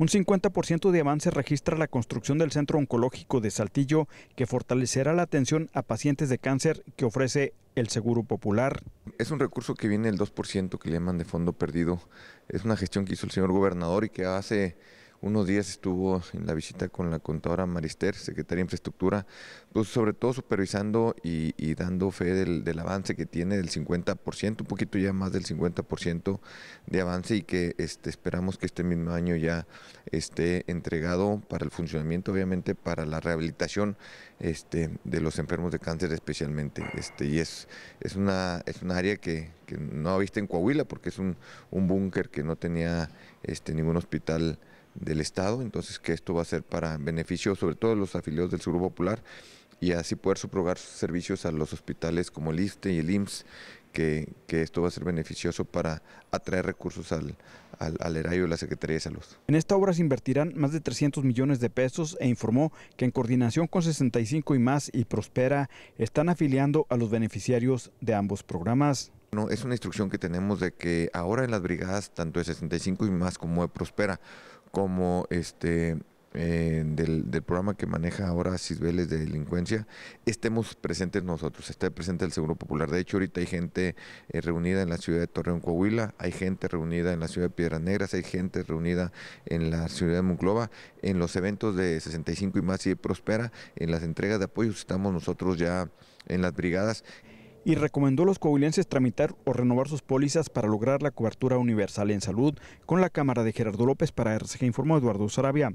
Un 50% de avance registra la construcción del Centro Oncológico de Saltillo, que fortalecerá la atención a pacientes de cáncer que ofrece el Seguro Popular. Es un recurso que viene el 2% que le llaman de fondo perdido. Es una gestión que hizo el señor gobernador y que hace unos días estuvo en la visita con la contadora Marister, secretaria de Infraestructura, pues sobre todo supervisando y, dando fe del, avance que tiene del 50%, un poquito ya más del 50% de avance y que este, esperamos que este mismo año ya esté entregado para el funcionamiento, obviamente para la rehabilitación este, de los enfermos de cáncer especialmente. Este, y es, es, una, es un área que, no ha visto en Coahuila porque es un, un búnker que no tenía este, ningún hospital del Estado, entonces que esto va a ser para beneficio sobre todo de los afiliados del Seguro Popular y así poder subrogar servicios a los hospitales como el ISTE y el IMSS, que, esto va a ser beneficioso para atraer recursos al, al, al, de la Secretaría de Salud. En esta obra se invertirán más de 300 millones de pesos e informó que en coordinación con 65 y más y Prospera están afiliando a los beneficiarios de ambos programas. No, es una instrucción que tenemos de que ahora en las brigadas, tanto de 65 y más como de Prospera, como este eh, del, programa que maneja ahora Cisbeles de Delincuencia, estemos presentes nosotros, esté presente el Seguro Popular. De hecho, ahorita hay gente eh, reunida en la ciudad de Torreón, Coahuila, hay gente reunida en la ciudad de Piedras Negras, hay gente reunida en la ciudad de Monclova, en los eventos de 65 y más y Prospera, en las entregas de apoyos, estamos nosotros ya en las brigadas y recomendó a los coahuilenses tramitar o renovar sus pólizas para lograr la cobertura universal en salud con la Cámara de Gerardo López para RCG informó Eduardo Sarabia.